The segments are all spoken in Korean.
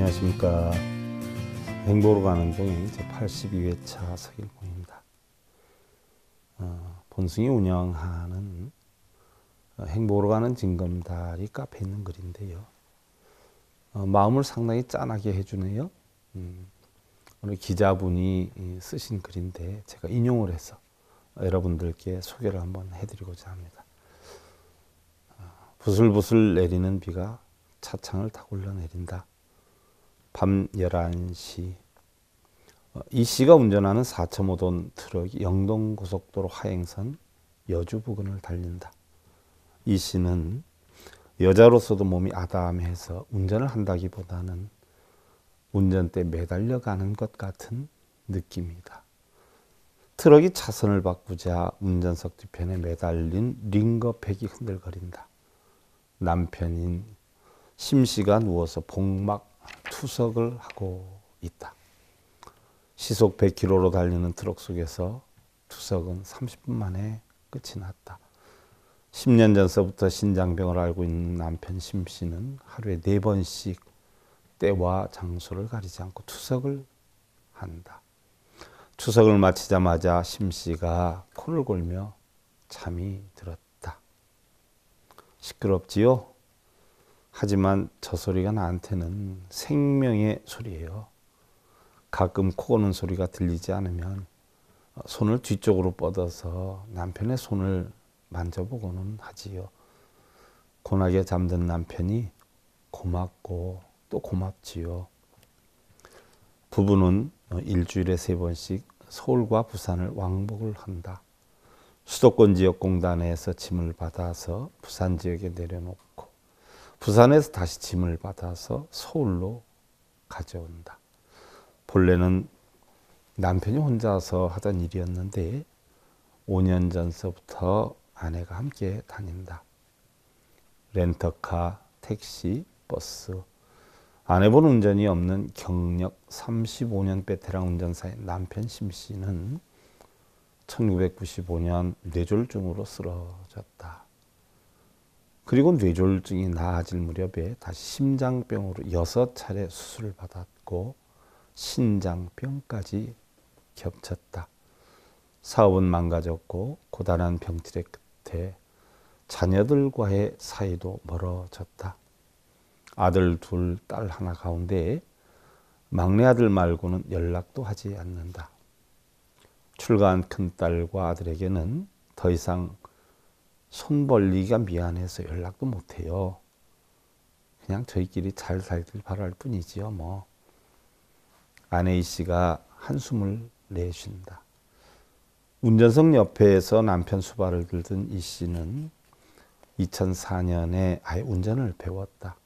안녕하십니까. 행보로 가는 동행 제82회차 서길공입니다. 어, 본승이 운영하는 어, 행보로 가는 진검다리 카페 있는 글인데요. 어, 마음을 상당히 짠하게 해주네요. 음, 오늘 기자분이 쓰신 글인데 제가 인용을 해서 여러분들께 소개를 한번 해드리고자 합니다. 어, 부슬부슬 내리는 비가 차창을 다 굴러내린다. 밤 11시 어, 이 씨가 운전하는 4.5톤 트럭이 영동고속도로 하행선 여주 부근을 달린다. 이 씨는 여자로서도 몸이 아담해서 운전을 한다기보다는 운전대 매달려 가는 것 같은 느낌이다. 트럭이 차선을 바꾸자 운전석 뒤편에 매달린 링거팩이 흔들거린다. 남편인 심씨가 누워서 복막 투석을 하고 있다. 시속 100km로 달리는 트럭 속에서 투석은 30분 만에 끝이 났다. 10년 전서부터 신장병을 앓고 있는 남편 심 씨는 하루에 4번씩 때와 장소를 가리지 않고 투석을 한다. 추석을 마치자마자 심 씨가 코를 골며 잠이 들었다. 시끄럽지요? 하지만 저 소리가 나한테는 생명의 소리예요. 가끔 코 고는 소리가 들리지 않으면 손을 뒤쪽으로 뻗어서 남편의 손을 만져보고는 하지요. 고나게 잠든 남편이 고맙고 또 고맙지요. 부부는 일주일에 세 번씩 서울과 부산을 왕복을 한다. 수도권 지역 공단에서 짐을 받아서 부산 지역에 내려놓고 부산에서 다시 짐을 받아서 서울로 가져온다. 본래는 남편이 혼자서 하던 일이었는데 5년 전서부터 아내가 함께 다닌다. 렌터카, 택시, 버스. 안 해본 운전이 없는 경력 35년 베테랑 운전사인 남편 심 씨는 1995년 뇌졸중으로 쓰러졌다. 그리고 뇌졸중이 나아질 무렵에 다시 심장병으로 여섯 차례 수술을 받았고 신장병까지 겹쳤다. 사업은 망가졌고 고단한 병질의 끝에 자녀들과의 사이도 멀어졌다. 아들 둘, 딸 하나 가운데 막내 아들 말고는 연락도 하지 않는다. 출가한 큰 딸과 아들에게는 더 이상 손 벌리기가 미안해서 연락도 못해요. 그냥 저희끼리 잘 살길 바랄 뿐이지요, 뭐. 아내 이 씨가 한숨을 내쉰다. 운전석 옆에서 남편 수발을 들던 이 씨는 2004년에 아예 운전을 배웠다.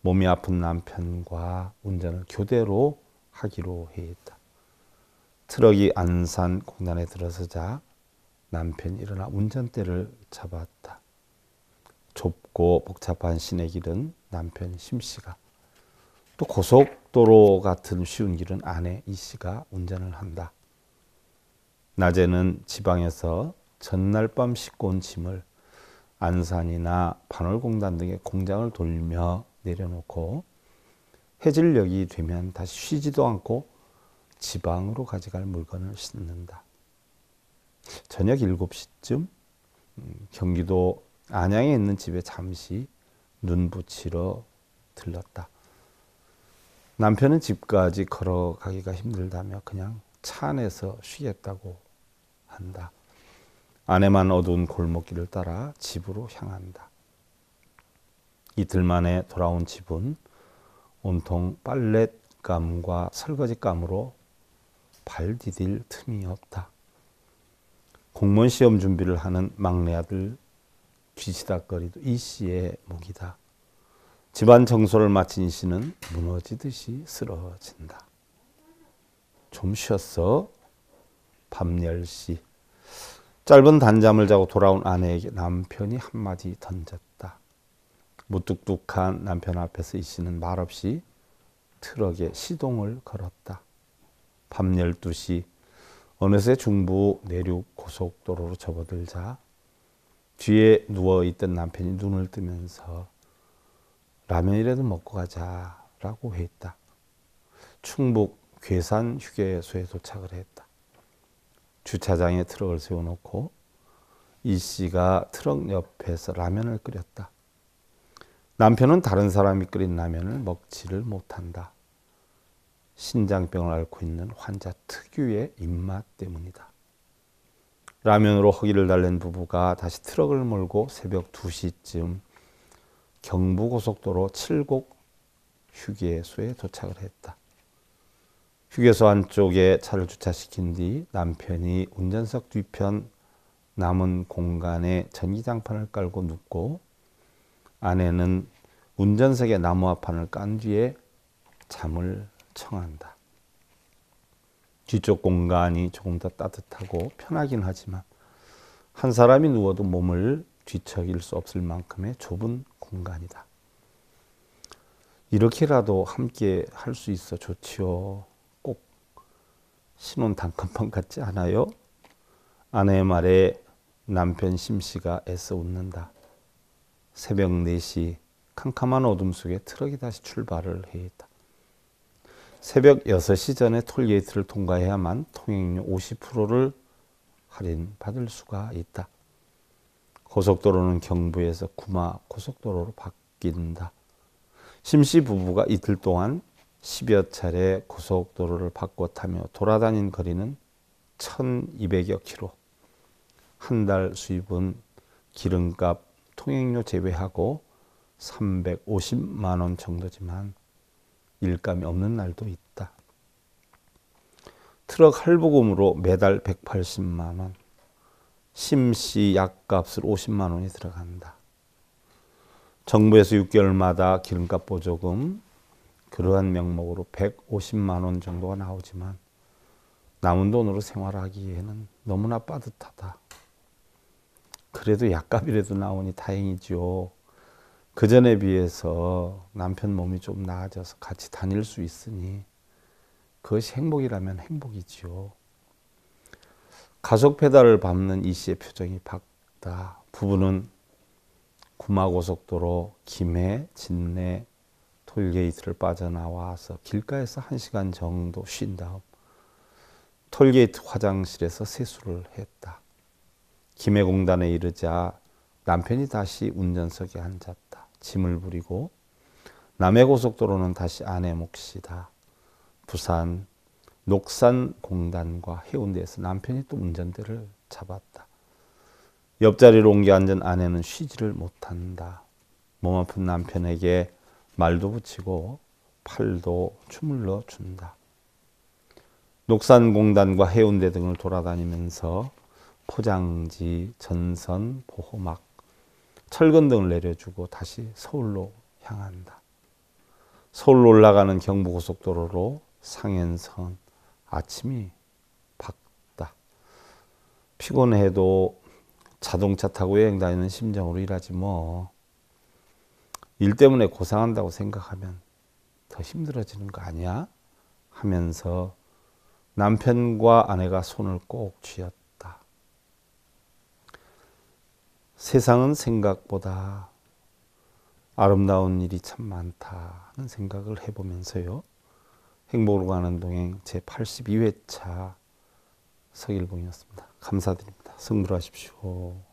몸이 아픈 남편과 운전을 교대로 하기로 했다. 트럭이 안산 공단에 들어서자 남편이 일어나 운전대를 잡았다. 좁고 복잡한 시내 길은 남편 심씨가 또 고속도로 같은 쉬운 길은 아내 이씨가 운전을 한다. 낮에는 지방에서 전날 밤 싣고 온 짐을 안산이나 반월공단 등의 공장을 돌며 내려놓고 해질녘이 되면 다시 쉬지도 않고 지방으로 가져갈 물건을 싣는다. 저녁 7시쯤 음, 경기도 안양에 있는 집에 잠시 눈 붙이러 들렀다. 남편은 집까지 걸어가기가 힘들다며 그냥 차 안에서 쉬겠다고 한다. 아내만 어두운 골목길을 따라 집으로 향한다. 이틀 만에 돌아온 집은 온통 빨랫감과 설거지감으로 발 디딜 틈이 없다. 공무원 시험 준비를 하는 막내 아들 뒤치다거리도 이 씨의 목이다. 집안 청소를 마친 씨는 무너지듯이 쓰러진다. 좀 쉬었어. 밤 10시. 짧은 단잠을 자고 돌아온 아내에게 남편이 한마디 던졌다. 무뚝뚝한 남편 앞에서 이 씨는 말없이 트럭에 시동을 걸었다. 밤 12시 어느새 중부 내륙 고속도로로 접어들자 뒤에 누워있던 남편이 눈을 뜨면서 라면이라도 먹고 가자라고 했다. 충북 괴산 휴게소에 도착을 했다. 주차장에 트럭을 세워놓고 이 씨가 트럭 옆에서 라면을 끓였다. 남편은 다른 사람이 끓인 라면을 먹지를 못한다. 신장병을 앓고 있는 환자 특유의 입맛 때문이다. 라면으로 허기를 달랜 부부가 다시 트럭을 몰고 새벽 2시쯤 경부고속도로 7곡 휴게소에 도착을 했다. 휴게소 안쪽에 차를 주차시킨 뒤 남편이 운전석 뒤편 남은 공간에 전기장판을 깔고 눕고 아내는 운전석에 나무화판을 깐 뒤에 잠을 청한다. 뒤쪽 공간이 조금 더 따뜻하고 편하긴 하지만 한 사람이 누워도 몸을 뒤척일 수 없을 만큼의 좁은 공간이다. 이렇게라도 함께 할 수 있어 좋지요. 꼭 신혼 단칸방 같지 않아요? 아내의 말에 남편 심씨가 애써 웃는다. 새벽 4시 캄캄한 어둠 속에 트럭이 다시 출발을 했다. 새벽 6시 전에 톨게이트를 통과해야만 통행료 50%를 할인받을 수가 있다. 고속도로는 경부에서 구마 고속도로로 바뀐다. 심씨 부부가 이틀 동안 10여 차례 고속도로를 바꿔 타며 돌아다닌 거리는 1200여 킬로. 한 달 수입은 기름값, 통행료 제외하고 350만 원 정도지만 일감이 없는 날도 있다. 트럭 할부금으로 매달 180만 원, 심시 약값을 50만 원이 들어간다. 정부에서 6개월마다 기름값 보조금 그러한 명목으로 150만 원 정도가 나오지만 남은 돈으로 생활하기에는 너무나 빠듯하다. 그래도 약값이라도 나오니 다행이지요. 그 전에 비해서 남편 몸이 좀 나아져서 같이 다닐 수 있으니 그것이 행복이라면 행복이지요. 가속 페달을 밟는 이 씨의 표정이 밝다. 부부는 구마고속도로 김해, 진내, 톨게이트를 빠져나와서 길가에서 한 시간 정도 쉰 다음 톨게이트 화장실에서 세수를 했다. 김해공단에 이르자 남편이 다시 운전석에 앉았다. 짐을 부리고 남해고속도로는 다시 아내 몫이다. 부산 녹산공단과 해운대에서 남편이 또 운전대를 잡았다. 옆자리로 옮겨 앉은 아내는 쉬지를 못한다. 몸 아픈 남편에게 말도 붙이고 팔도 주물러 준다. 녹산공단과 해운대 등을 돌아다니면서 포장지, 전선, 보호막, 철근등을 내려주고 다시 서울로 향한다. 서울로 올라가는 경부고속도로로 상현선 아침이 밝다. 피곤해도 자동차 타고 여행 다니는 심정으로 일하지 뭐. 일 때문에 고생한다고 생각하면 더 힘들어지는 거 아니야? 하면서 남편과 아내가 손을 꼭 쥐었다. 세상은 생각보다 아름다운 일이 참 많다는 생각을 해보면서요. 행복으로 가는 동행 제 82회차 서일봉이었습니다. 감사드립니다. 승부하십시오.